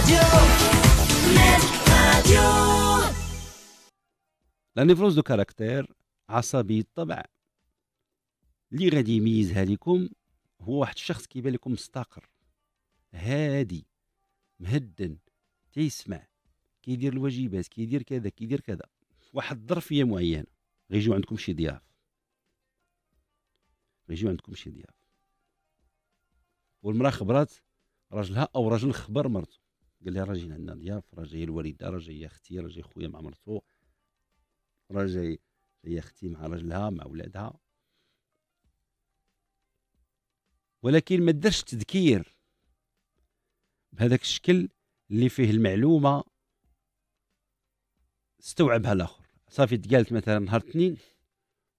راديو نت راديو لانفروز دو كاركتير عصبي الطبع اللي غادي يميزها لكم هو واحد الشخص كيبان لكم مستقر هادي مهدن تيسمع كيدير الواجبات كيدير كذا كيدير كذا واحد الظرفيه معينه غيجيو عندكم شي ضياف غيجيو عندكم شي ضياف والمراه خبرات راجلها او راجل خبر مرته قال لي راجي عندنا ضياف راه جايه الوالده راه جايه اختي راه جاي خويا مع مرتو راه جاي جايه اختي مع راجلها مع ولادها ولكن ما درش تذكير بهذاك الشكل اللي فيه المعلومه استوعبها الاخر صافي تقالت مثلا نهار اثنين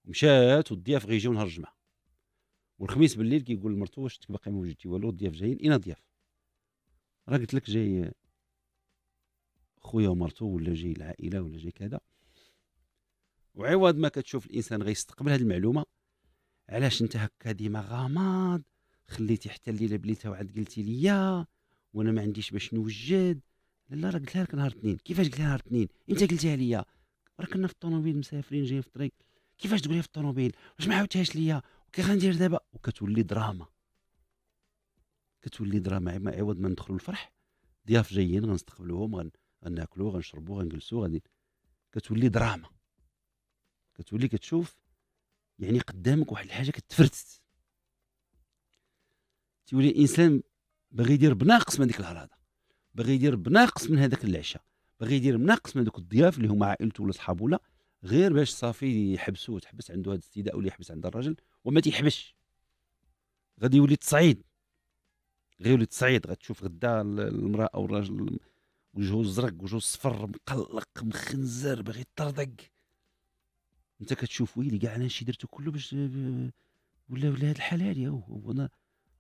مشات والضياف غيجيو نهار الجمعه والخميس بالليل كيقول لمرتو واش تبقى ما وجدتي والو الضياف جايين اين ضياف راه قلت لك جاي خويا ومرته ولا جاي العائله ولا جاي كذا وعوض ما كتشوف الانسان غيستقبل هذه المعلومه علاش انت هكا ديما غامض خليتي حتى الليله بليتها وعاد قلتي ليا وانا ما عنديش باش نوجد لا راه قلتها لك نهار اثنين كيفاش قلتها نهار اثنين انت قلتيها ليا راه كنا في الطوموبيل مسافرين جايين في الطريق كيفاش تقولي في الطوموبيل واش ما عاودتهاش ليا كي غندير دابا وكتولي دراما كتولي دراما عوض ما ندخلوا الفرح ضياف جايين غنستقبلوهم غن غناكلو غنشربو غنجلسو غادي كتولي دراما كتولي كتشوف يعني قدامك واحد الحاجه كتفرتت تيولي الانسان باغي يدير بناقص من ديك الهرادة باغي يدير بناقص من هذاك العشاء باغي يدير بناقص من دوك الضياف اللي هما عائلته ولا صحابه ولا غير باش صافي يحبسو تحبس عنده هذا الاستيداء ولا يحبس عند الراجل وما تيحبش غادي يولي تصعيد غيولي تصعيد غتشوف غدا المراه او الراجل وجهه زرق وجهه صفر مقلق مخنزر باغي يطردق انت كتشوف ويلي كاع انا هادشي درتو كله باش ولا ولا هاد الحال هادي وانا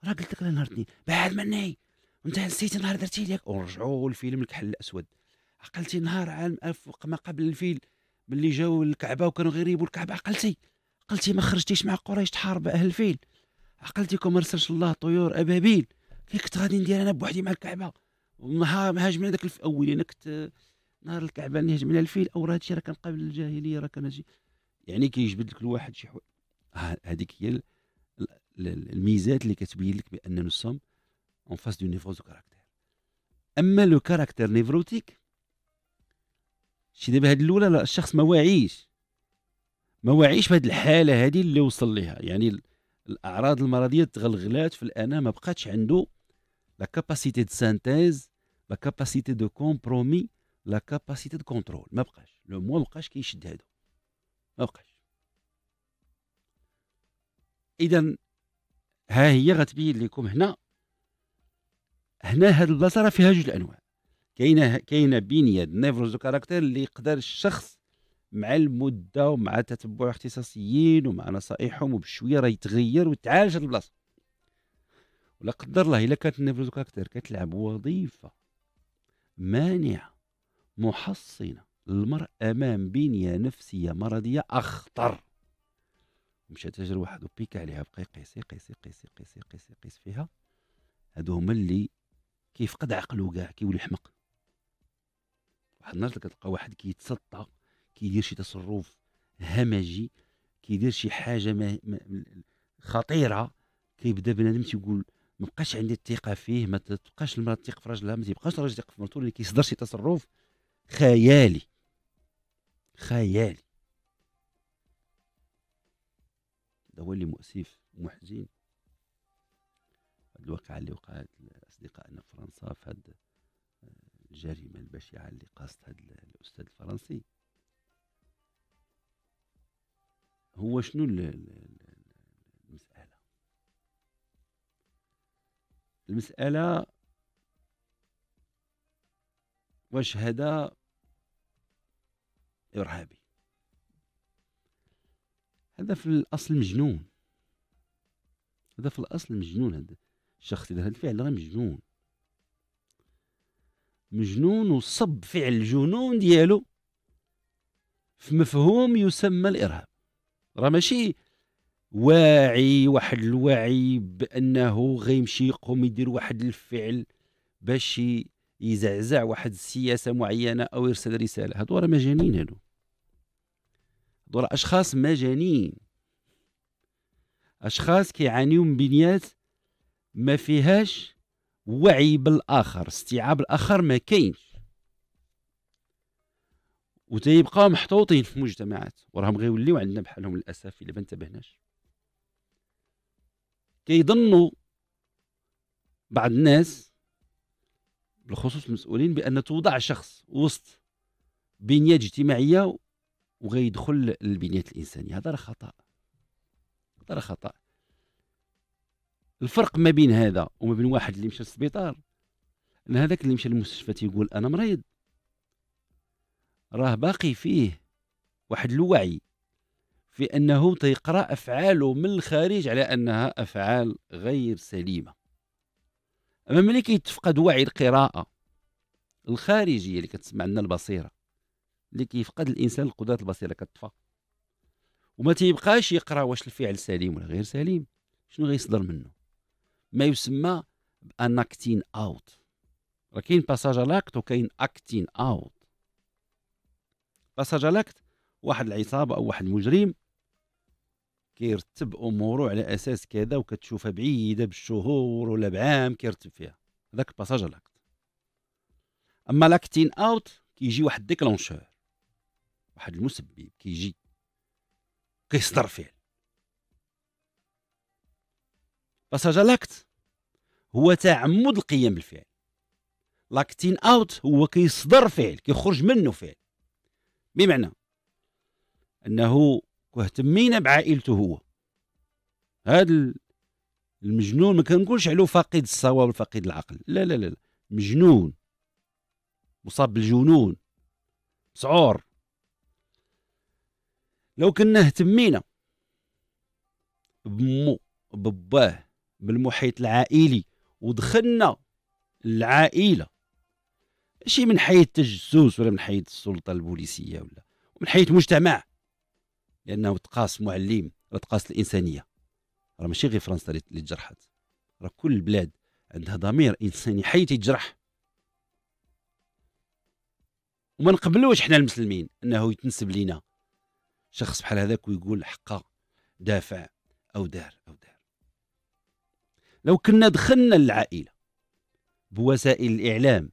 راه قلت لك انا نهار الاثنين بعد مني وانت نسيتي نهار درتي ليك ورجعوا الفيلم الكحل الاسود عقلتي نهار عام ما قبل الفيل ملي جاو الكعبه وكانوا غير يبوا الكعبه عقلتي عقلتي ما خرجتيش مع قريش تحارب اهل الفيل عقلتيكم ما رسلش الله طيور ابابيل كيف كنت غادي ندير انا بوحدي مع الكعبه مهاجمين هذاك انا كنت نهار الكعبه اللي هاجمنا الفيل او راه هادشي راه كان قبل الجاهليه راه كان هادشي يعني كيجبد لك الواحد شي حوايج هذيك هي الميزات اللي كتبين لك بان نو سوم اون فاس دو نيفروز دو كاركتير اما لو كاركتير نيفروتيك شي دابا هاد الاولى الشخص ما واعيش ما واعيش بهاد الحاله هادي اللي وصل ليها يعني الاعراض المرضيه تغلغلات في الانا ما بقاتش عنده لا كاباسيتي دو سانتيز لا كاباسيتي دو كومبرومي لا كاباسيتي دو كونترول ما بقاش لو موا بقاش كيشد هادو ما بقاش اذا ها هي غتبين لكم هنا هنا هاد البلاصه راه فيها جوج الانواع كاينه كاينه بنيه نيفروز دو كاركتير اللي يقدر الشخص مع المده ومع تتبع اختصاصيين ومع نصائحهم وبشويه راه يتغير ويتعالج هاد البلاصه ولا قدر الله الا كانت النيفروز دو كاركتير كتلعب وظيفه مانعة محصنة للمرء أمام بنية نفسية مرضية أخطر مشى تاجر واحد وبيك عليها بقى يقيس يقيس يقيس يقيس يقيس يقيس فيها هادو هما اللي كيفقد عقله كاع كيولي حمق واحد النهار كتلقى واحد كيتسطى كيدير شي تصرف همجي كيدير شي حاجه ما خطيره كيبدا بنادم تيقول ما بقاش عندي الثقه فيه ما تبقاش المراه تثق في راجلها ما تبقاش الراجل يثق في مرته اللي كيصدر شي تصرف خيالي خيالي هذا هو اللي مؤسف ومحزن هذه الواقعة اللي وقعت لأصدقائنا في فرنسا في هاد آه، الجريمة البشعة اللي قاصت هذا الأستاذ الفرنسي هو شنو المسألة واش هذا إرهابي هذا في الأصل مجنون هذا في الأصل مجنون هذا الشخص إذا هذا الفعل غير مجنون مجنون وصب فعل الجنون ديالو في مفهوم يسمى الإرهاب راه ماشي واعي واحد الوعي بانه غيمشي يقوم يدير واحد الفعل باش يزعزع واحد السياسه معينه او يرسل رساله هادو راه مجانين هادو هادو راه اشخاص مجانين اشخاص كيعانيو من بنيات ما فيهاش وعي بالاخر استيعاب الاخر ما كاينش وتيبقاو محطوطين في المجتمعات وراهم غيوليو عندنا بحالهم للاسف الا ما انتبهناش كيظنوا بعض الناس بالخصوص المسؤولين بان توضع شخص وسط بنيه اجتماعيه وغيدخل للبنيات الانسانيه هذا راه خطا هذا راه خطا الفرق ما بين هذا وما بين واحد اللي مشى للسبيطار ان هذاك اللي مشى للمستشفى تيقول انا مريض راه باقي فيه واحد الوعي في أنه تيقرأ أفعاله من الخارج على أنها أفعال غير سليمة أما ملي كيتفقد وعي القراءة الخارجية اللي كتسمع لنا البصيرة اللي كيفقد الإنسان القدرات البصيرة كتطفى وما تيبقاش يقرأ واش الفعل سليم ولا غير سليم شنو غيصدر منه ما يسمى بان اكتين اوت راه كاين باساج لاكت وكاين اكتين اوت باساج لاكت واحد العصابه او واحد المجرم كيرتب اموره على اساس كذا وكتشوفها بعيده بالشهور ولا بعام كيرتب فيها هذاك باساج لاكت اما لاكتين اوت كيجي واحد ديكلونشور واحد المسبب كيجي كيصدر فعل باساج لاكت هو تعمد القيام بالفعل لاكتين اوت هو كيصدر فعل كيخرج منه فعل بمعنى انه وهتمينا بعائلته هو هذا المجنون ما كنقولش عليه فقيد الصواب فقيد العقل لا لا لا مجنون مصاب بالجنون سعور لو كنا اهتمينا بمو بباه بالمحيط العائلي ودخلنا العائله ماشي من حيث التجسس ولا من حيث السلطه البوليسيه ولا من حيث المجتمع لانه تقاس معلم وتقاس تقاس الانسانيه راه ماشي غير فرنسا اللي تجرحت راه كل البلاد عندها ضمير انساني حي تيتجرح وما نقبلوش حنا المسلمين انه يتنسب لينا شخص بحال هذاك ويقول حقا دافع او دار او دار لو كنا دخلنا للعائله بوسائل الاعلام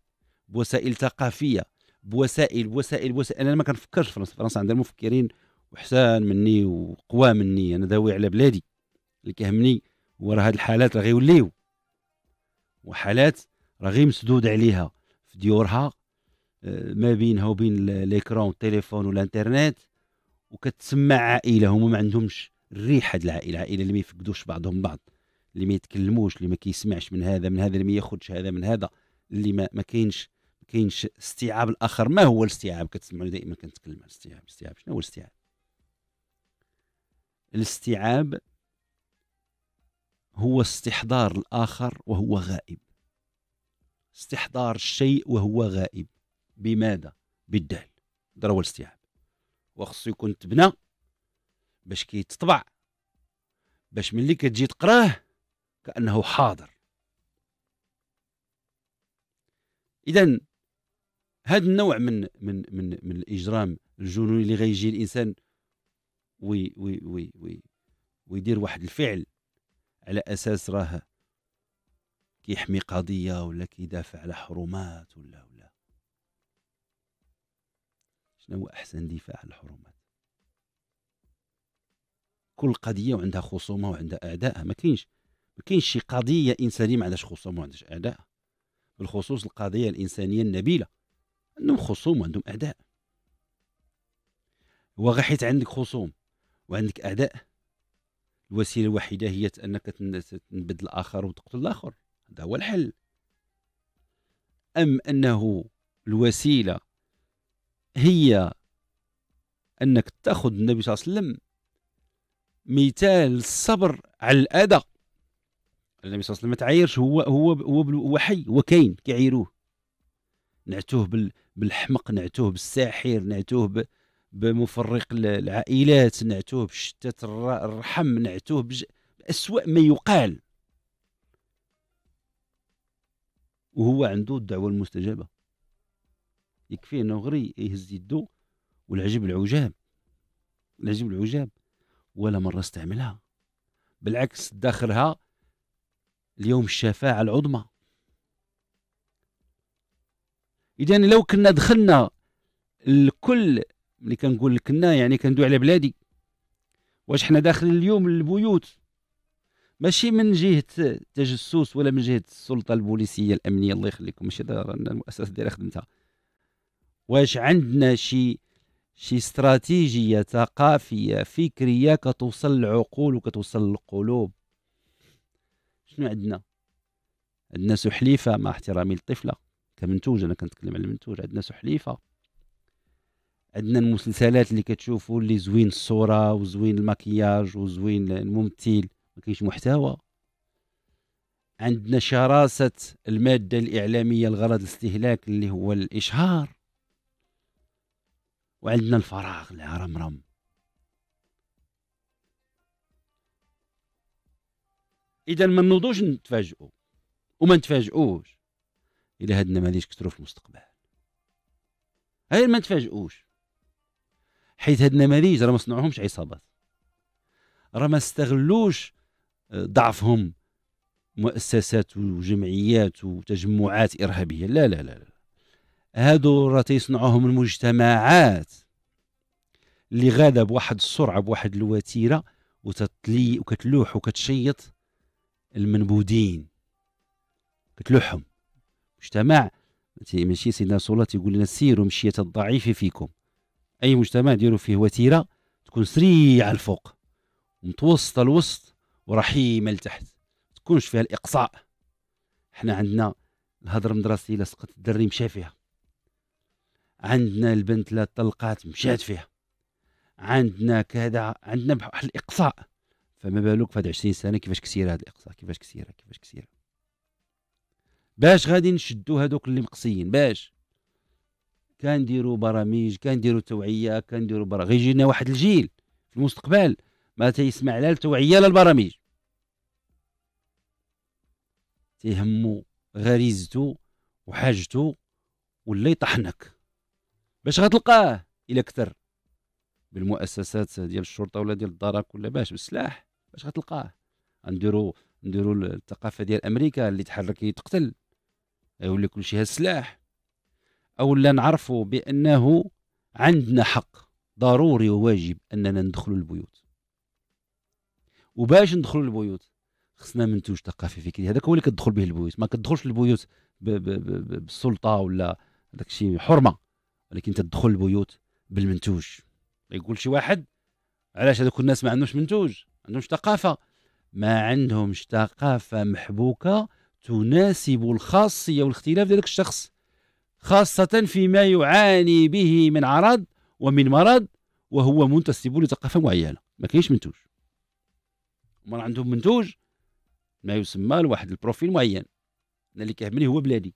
بوسائل ثقافيه بوسائل بوسائل بوسائل انا ما كنفكرش فرنسا فرنسا عندها مفكرين وحسان مني وقوى مني انا داوي على بلادي اللي كيهمني هو راه هاد الحالات راه غيوليو وحالات راه غير مسدود عليها في ديورها آه، ما بينها وبين ليكرون والتليفون والانترنت وكتسمع عائله هما ما عندهمش الريحه ديال العائله العائله اللي ما يفقدوش بعضهم بعض اللي ما يتكلموش اللي ما كيسمعش من هذا من هذا اللي ما ياخذش هذا من هذا اللي ما, ما كاينش ما كاينش استيعاب الاخر ما هو الاستيعاب كتسمعوا دائما كنتكلم على الاستيعاب الاستيعاب شنو هو الاستيعاب الاستيعاب هو استحضار الآخر وهو غائب استحضار الشيء وهو غائب بماذا؟ بالدال هذا هو الاستيعاب وخصو يكون تبنى باش كيتطبع باش ملي كتجي تقراه كأنه حاضر إذا هذا النوع من من من من الإجرام الجنوني اللي غيجي الإنسان وي وي وي وي ويدير واحد الفعل على اساس راه كيحمي قضيه ولا كيدافع على حرمات ولا ولا شنو هو احسن دفاع على الحرمات كل قضيه وعندها خصومه وعندها اعداء ما كاينش ما كاينش شي قضيه انسانيه ما عندهاش خصوم وعندهاش اعداء بالخصوص القضيه الانسانيه النبيله عندهم خصوم وعندهم اعداء وغا حيت عندك خصوم وعندك اعداء الوسيله الوحيده هي انك تنبذ الاخر وتقتل الاخر هذا هو الحل ام انه الوسيله هي انك تاخذ النبي صلى الله عليه وسلم مثال الصبر على الاذى النبي صلى الله عليه وسلم ما تعايرش هو هو هو, هو حي هو كاين نعتوه بالحمق نعتوه بالساحر نعتوه بمفرق العائلات نعتوه بشتات الرحم نعتوه بج... بأسوأ ما يقال وهو عنده الدعوة المستجابة يكفي انه غري يهز يدو والعجب العجاب العجب العجاب ولا مرة استعملها بالعكس داخلها اليوم الشفاعة العظمى إذا لو كنا دخلنا الكل ملي كنقول لك انا يعني كندوي على بلادي واش حنا داخلين اليوم للبيوت ماشي من جهه تجسس ولا من جهه السلطه البوليسيه الامنيه الله يخليكم ماشي رانا المؤسسه ديالها خدمتها واش عندنا شي شي استراتيجيه ثقافيه فكريه كتوصل للعقول وكتوصل للقلوب شنو عندنا عندنا سحليفه مع احترامي للطفله كمنتوج انا كنتكلم على المنتوج عندنا سحليفه عندنا المسلسلات اللي كتشوفوا اللي زوين الصوره وزوين المكياج وزوين الممثل ما كاينش محتوى عندنا شراسه الماده الاعلاميه لغرض الاستهلاك اللي هو الاشهار وعندنا الفراغ رم اذا ما نوضوش نتفاجئوا وما نتفاجئوش إلى هاد النماذج كثروا في المستقبل غير ما نتفاجئوش حيث هاد النماذج راه ما صنعوهمش عصابات راه ما استغلوش آه، ضعفهم مؤسسات وجمعيات وتجمعات ارهابيه لا لا لا, لا. هادو راه تيصنعوهم المجتمعات اللي غادا بواحد السرعه بواحد الوتيره وتتلي وكتلوح وكتشيط المنبودين كتلوحهم مجتمع ماشي سيدنا صلاة يقول لنا سيروا مشية الضعيف فيكم اي مجتمع ديروا فيه وتيره تكون سريعه الفوق متوسطه الوسط ورحيمه لتحت تكونش فيها الاقصاء حنا عندنا الهضره المدرسيه الا سقط الدري مشى فيها عندنا البنت لا طلقات مشات فيها عندنا كذا عندنا بحال الاقصاء فما بالك في هاد 20 سنه كيفاش كثير هاد الاقصاء كيفاش كثيره كيفاش كثيره باش غادي نشدو هادوك اللي مقصيين باش كنديروا برامج كنديروا توعيه كنديروا برا غيجينا واحد الجيل في المستقبل ما تيسمع لا التوعيه لا البرامج تيهمو غريزته وحاجته ولا يطحنك باش غتلقاه الى كثر بالمؤسسات ديال الشرطه ولا ديال الدرك ولا باش بالسلاح باش غتلقاه نديرو نديرو الثقافه ديال امريكا اللي تحرك يتقتل يولي كلشي هالسلاح أو لا نعرفوا بأنه عندنا حق ضروري وواجب أننا ندخلوا البيوت وباش ندخلوا البيوت خصنا منتوج ثقافي فكري هذاك هو اللي كتدخل به البيوت ما كتدخلش البيوت بالسلطه ولا هذاك الشيء حرمه ولكن تدخل البيوت بالمنتوج يقول شي واحد علاش هذوك الناس ما عندهمش منتوج ما عندهمش ثقافه ما عندهمش ثقافه محبوكه تناسب الخاصيه والاختلاف ديال الشخص خاصة فيما يعاني به من عرض ومن مرض وهو منتسب لثقافة معينة ما كاينش منتوج هما عندهم منتوج ما يسمى لواحد البروفيل معين انا اللي كيهمني هو بلادي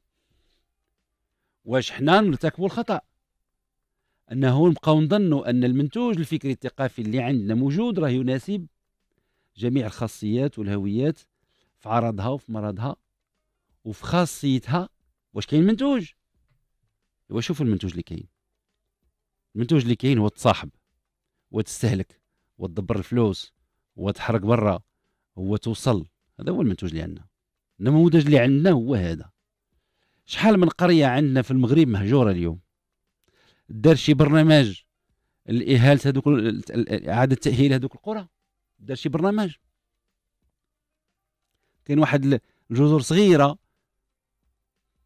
واش حنا نرتكبوا الخطا انه نبقاو نظنوا ان المنتوج الفكري الثقافي اللي عندنا موجود راه يناسب جميع الخاصيات والهويات في عرضها وفي مرضها وفي خاصيتها واش كاين منتوج وشوف المنتوج اللي كاين المنتوج اللي كاين هو تصاحب وتستهلك وتدبر الفلوس وتحرق برا وتوصل هذا هو المنتوج اللي عندنا النموذج اللي عندنا هو هذا شحال من قريه عندنا في المغرب مهجوره اليوم دار شي برنامج الاهاله هذوك اعاده تاهيل هذوك القرى دار شي برنامج كاين واحد الجزر صغيره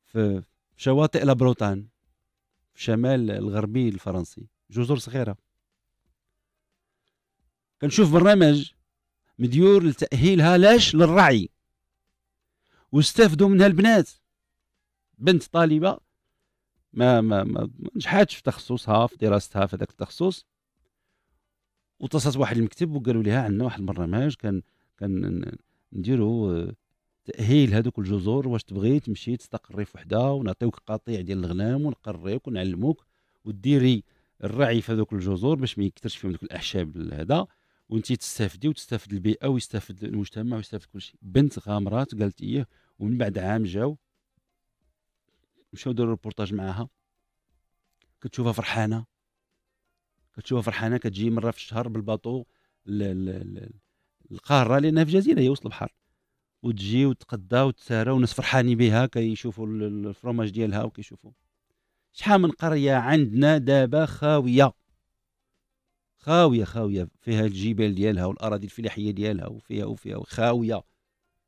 في شواطئ لابروتان الشمال الغربي الفرنسي جزر صغيره كنشوف برنامج مديور لتاهيلها لاش للرعي واستافدوا منها البنات بنت طالبه ما ما ما نجحاتش في تخصصها في دراستها في هذاك التخصص واتصلت واحد المكتب وقالوا لها عندنا واحد البرنامج كان كان نديرو تاهيل هذوك الجذور واش تبغي تمشي تستقري في وحده ونعطيوك قطيع ديال الغنم ونقريوك ونعلموك وديري الرعي في هذوك الجذور باش ما يكثرش فيهم الاعشاب هذا وانت تستافدي وتستافد البيئه ويستافد المجتمع ويستافد كل شيء بنت غامرات قالت ايه ومن بعد عام جاو مشاو داروا ريبورتاج معاها كتشوفها فرحانه كتشوفها فرحانه كتجي مره في الشهر بالباطو القاره لانها في جزيره هي وسط البحر وتجي وتقدا وتسارى والناس فرحانين بها كيشوفوا الفروماج ديالها وكيشوفوا شحال من قريه عندنا دابا خاويه خاويه خاويه فيها الجبال ديالها والاراضي الفلاحيه ديالها وفيها وفيها خاويه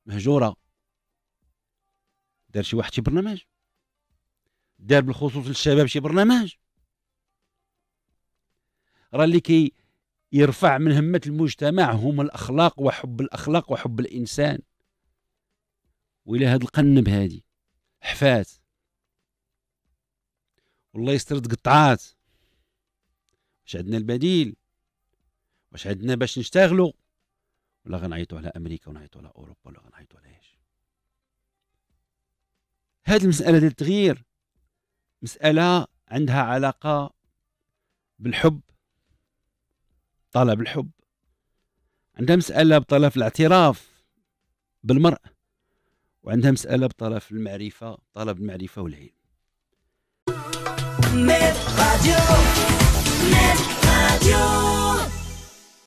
مهجوره دار شي واحد شي برنامج دار بالخصوص للشباب شي برنامج راه اللي كي يرفع من همة المجتمع هما الأخلاق وحب الأخلاق وحب الإنسان والى هاد القنب هادي حفات والله يسترد قطعات واش عندنا البديل واش عندنا باش نشتغلوا ولا غنعيطوا على امريكا ونعيطوا على اوروبا ولا غنعيطوا على ايش هاد المساله ديال التغيير مساله عندها علاقه بالحب طلب الحب عندها مساله بطلب الاعتراف بالمرأة وعندها مسألة بطلب المعرفة طلب المعرفة والعلم راديو